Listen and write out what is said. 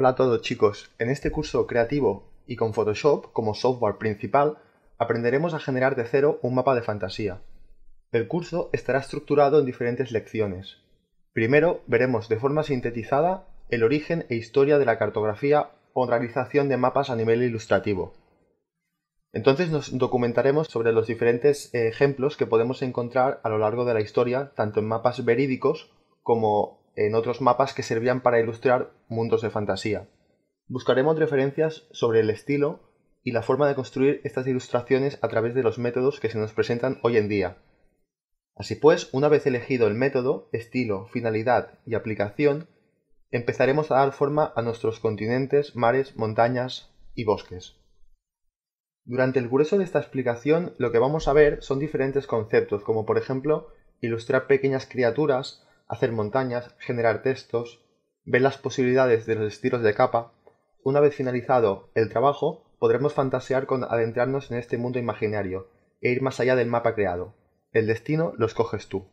Hola a todos chicos, en este curso creativo y con Photoshop como software principal aprenderemos a generar de cero un mapa de fantasía. El curso estará estructurado en diferentes lecciones. Primero veremos de forma sintetizada el origen e historia de la cartografía o realización de mapas a nivel ilustrativo. Entonces nos documentaremos sobre los diferentes ejemplos que podemos encontrar a lo largo de la historia, tanto en mapas verídicos como en otros mapas que servían para ilustrar mundos de fantasía. Buscaremos referencias sobre el estilo y la forma de construir estas ilustraciones a través de los métodos que se nos presentan hoy en día. Así pues, una vez elegido el método, estilo, finalidad y aplicación, empezaremos a dar forma a nuestros continentes, mares, montañas y bosques. Durante el grueso de esta explicación lo que vamos a ver son diferentes conceptos, como por ejemplo ilustrar pequeñas criaturas hacer montañas, generar textos, ver las posibilidades de los estilos de capa. Una vez finalizado el trabajo, podremos fantasear con adentrarnos en este mundo imaginario e ir más allá del mapa creado. El destino lo escoges tú.